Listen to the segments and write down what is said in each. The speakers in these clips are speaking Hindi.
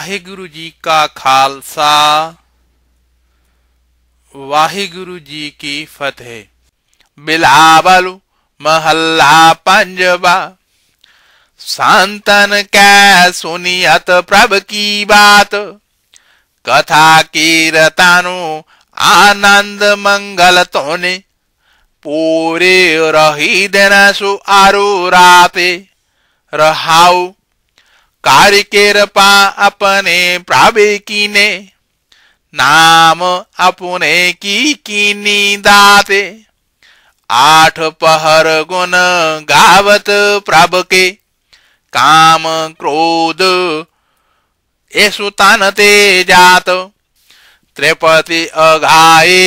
ਵਾਹਿਗੁਰੂ ਜੀ ਕਾ ਖਾਲਸਾ ਵਾਹਿਗੁਰੂ जी की फतेह बिलावल महल्ला पंजवा संतन कै सुनियत प्रभ की बात कथा रतानु आनंद मंगल तोने पूरे रही देना सु आरु राते रहाऊ कार्य अपने प्रावे कीने नाम अपने की कीनी दाते आठ पहर गुन गावत के, काम क्रोध तानते जात त्रेपती अघाये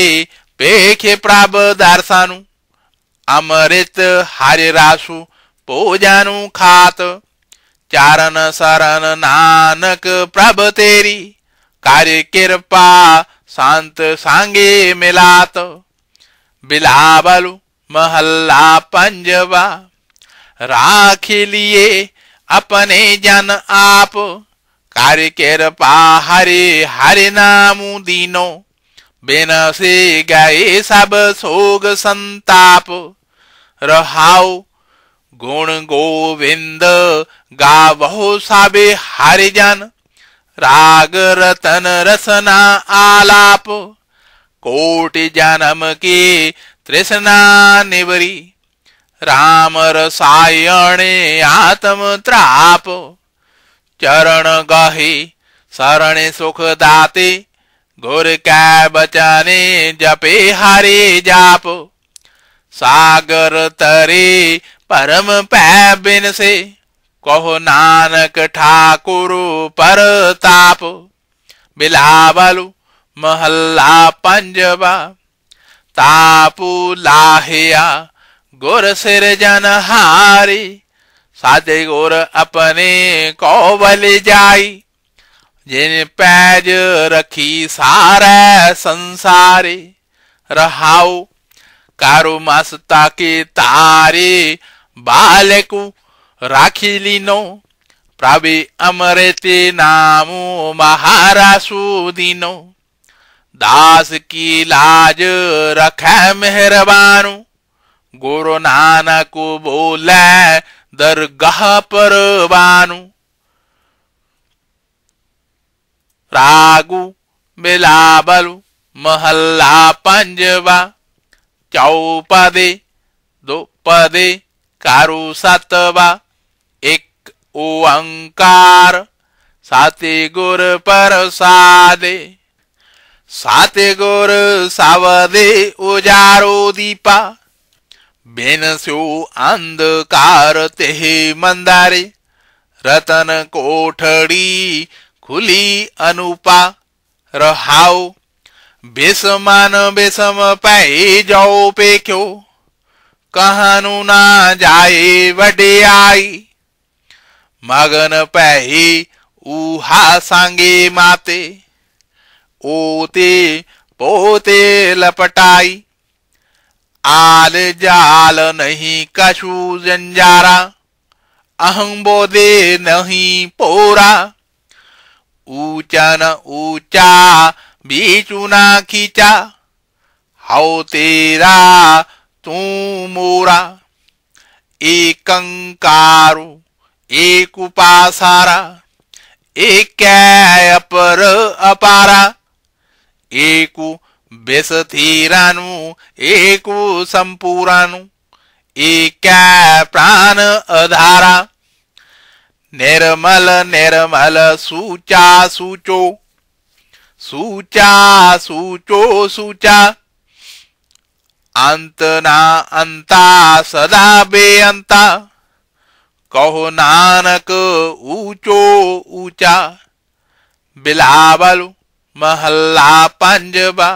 पेखे प्राब दारसानु अमृत रासु पोजानू खात चारण शरण नानक प्रभ तेरी कार्य कृपा शांत सांगे मिलात बिलावलु महल्ला पंजवा राख लिए अपने जन आप कार्य कृपा हरे हरे नाम दीनो बिन से गए सब सोग संताप रहाओ ਗੁਣ ਗੋਵਿੰਦ ਗਾਵਹੁ ਸਾਬੇ ਹਰਿ ਜਨ ਰਾਗ ਰਤਨ ਰਸਨਾ ਆਲਾਪ ਕੋਟਿ ਜਨਮ ਕੀ ਤ੍ਰਿਸ਼ਨਾ ਨਿਵਰੀ ਰਾਮ ਰਸਾਇਣੇ ਆਤਮ ਤ੍ਰਾਪ ਚਰਨ ਗਹੀ ਸਰਣੇ ਸੁਖ ਦਾਤੇ ਗੁਰ ਕੈ ਬਚਨੇ ਜਪੇ ਹਰੀ ਜਾਪ ਸਾਗਰ ਤਰੇ परम पैबिन से कहो नानक ठाकुर परताप बिलावलु महल्ला पंजबा तापु लाहिया गुर सिर हारी साधे गुर अपने कोवल जाई जिन पैज रखी सारे संसारी रहाऊ कारु मस्ता की तारी બાલેકુ રાખી લીનો પ્રાવે અમરે તે નામો મહારા दास की लाज रखे मेहरबानु गुरु नानक बोले दरगाह पर बानु रागु बिलाबलु महल्ला पंजवा चौपदे दो पदे કારો સાતવા એક ઓંકાર સાતે ગુર પરસાદે સાતે ગુર સાવદે ઉજારો દીપા બેનસ્યો અંધકાર તે મંદારે રતન કોઠડી ખુલી અનુપા રહાવ બેસમાન બેસમ પાઈ જાઓ પેખ્યો कहनु ना जाए वडियाई मगन पही ऊहा सांगे माते ओते पोते लपटाई आल जाल नहीं कछु जंजारा अहं बोधे नहीं पोरा ऊचन ऊचा बीचुना खींचा हाउ तेरा तू मोरा एकंकारो एक उपासारा एक अपर अपारा एक बेसथीरानु एक संपूरानु एक प्राण अधारा निर्मल निर्मल सूचा सूचो सूचा सूचो सूचा अंत ना अंता सदा बेअंता कहो नानक ऊंचो ऊचा बिलावल महल्ला पंजबा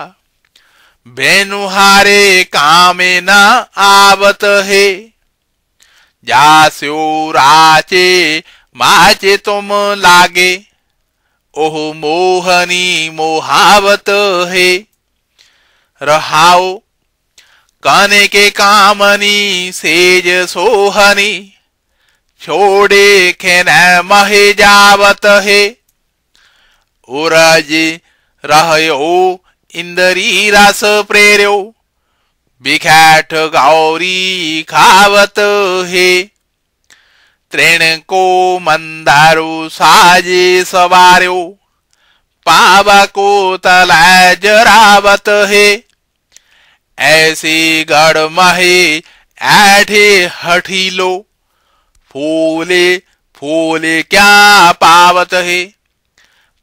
बेनुहारे कामे न आवत हे जास्यो राचे माचे तुम लागे ओह मोहनी मोहावत हे रहाओ काने के कामनी सेज सोहनी छोड़े खेन महे जावत हे ओराजे रहयो इंदरी रस प्रेर्यो बिख्याट गौरी खावत हे त्रेण को मंदारो साजे सवार पावा को तला जरावत हे ऐसी गढ़ महे ऐठे हठी लो फूले फूले क्या पावत है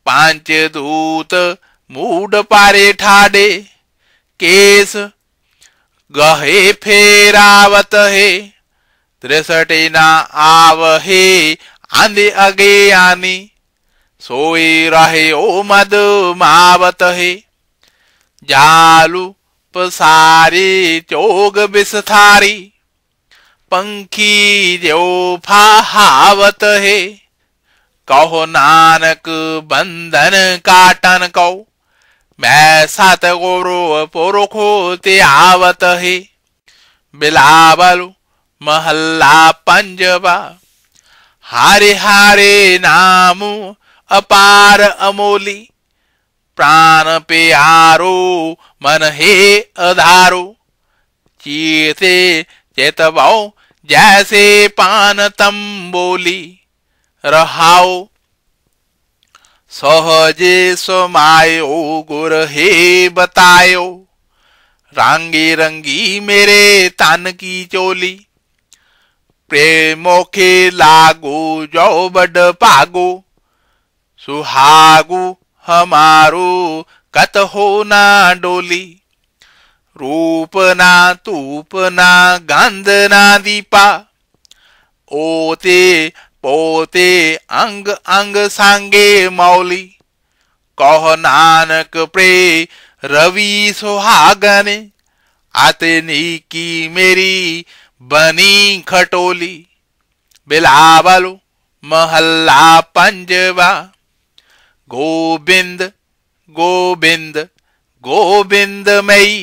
पांच दूत मूड पारे ठाडे केस गहे फेरावत है त्रिसठे ना आव हे आंधे अगे आनी सोई रहे ओ मद मावत है जालू सारी चोग बिसथारी पंखी जो फाहावत है कहो नानक बंधन काटन कौ मैं सात गोरो पोरोखो ते आवत है बिलावल महल्ला पंजबा हारे हारे नामू अपार अमोली प्राण पे आरो मन हे अधारो चीते चेतवाओ जैसे पान तम बोली रहाओ सहजे समायो गुर हे बतायो रंगी रंगी मेरे तन की चोली प्रेमो के लागो जो बड़ पागो सुहागो हमारो कत हो ना डोली ना गंध ना दीपा ओते पोते अंग अंग सांगे मौली कह नानक प्रे रवि सुहागने आते की मेरी बनी खटोली बिलावलो महल्ला पंजवा गोविंद गोविंद गोविंद मई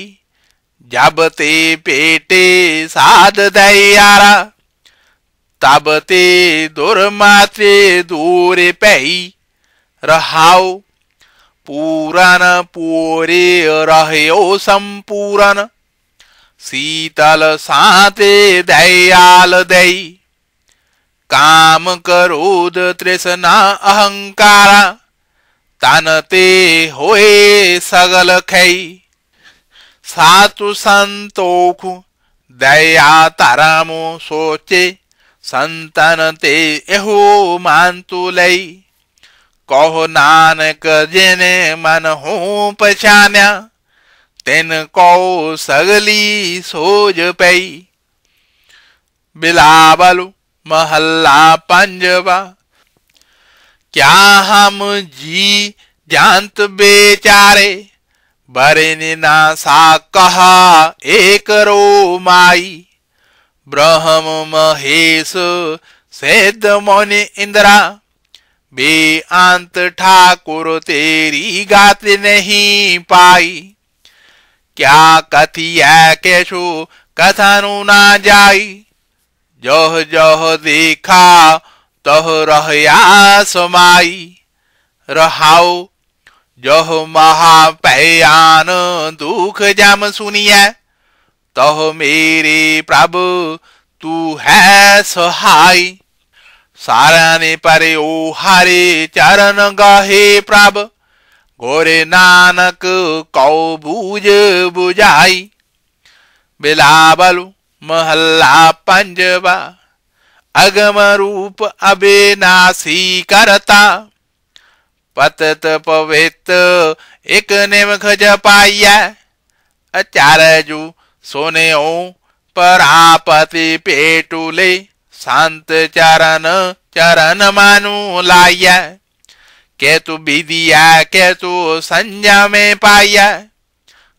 ते पेटे साध दयारा तबते दुर्माते दूर पई रहाओ पूरन पूरे रहो संपूरन शीतल साते दयाल दई काम क्रोध तृष्णा अहंकारा ਤਨ ਤੇ ਹੋਏ ਸਗਲ ਖੈ ਸਾਤੁ ਸੰਤੋਖ ਦਇਆ ਧਰਮੋ ਸੋਚੇ ਸੰਤਨ ਤੇ ਇਹੋ ਮੰਤੁ ਲਈ ਕਹੋ ਨਾਨਕ ਜਿਨੇ ਮਨ ਹੂ ਪਛਾਨਿਆ ਤੈਨ ਕੋ ਸਗਲੀ ਸੋਜ ਪਈ ਬਿਲਾਵਲ ਮਹੱਲਾ ਪੰਜਵਾ क्या हम जी जानत बेचारे बरिन सा कहा एक रो माई ब्रह्म महेश सेद मोनि इंदिरा बे अंत ठाकुर तेरी गात नहीं पाई क्या कथी है कैशो कथनु ना जाई जोह जह देखा तह रहया समाई रहाओ जह महापयान दुख जाम सुनिया तह मेरे प्रभु तू है सहाय सारा ने परे ओ हारे चरण गहे प्रभ गोरे नानक कौ बूझ बुझाई बिलाबलु महल्ला पंजवा अगम रूप अबे करता पतत पवित एक निम खज पाइया जो सोने ओ परापति पेटुले शांत चरण चरण मानु लाया के तू बिदिया के तू संज्ञा में पाया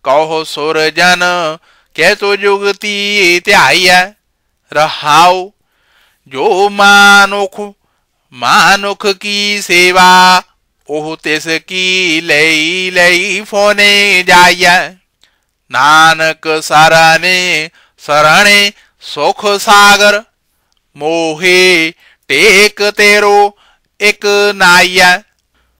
कहो जन के तू जुगती त्याया रहाओ ਜੋ ਮਾਨੁਖ ਮਾਨੁਖ ਕੀ ਸੇਵਾ ਉਹ ਤਿਸ ਕੀ ਲਈ ਲਈ ਫੋਨੇ ਜਾਇਐ ਨਾਨਕ ਸਰਣੇ ਸਰਣੇ ਸੁਖ ਸਾਗਰ ਮੋਹੇ ਟੇਕ ਤੇਰੋ ਇਕ ਨਾਈਐ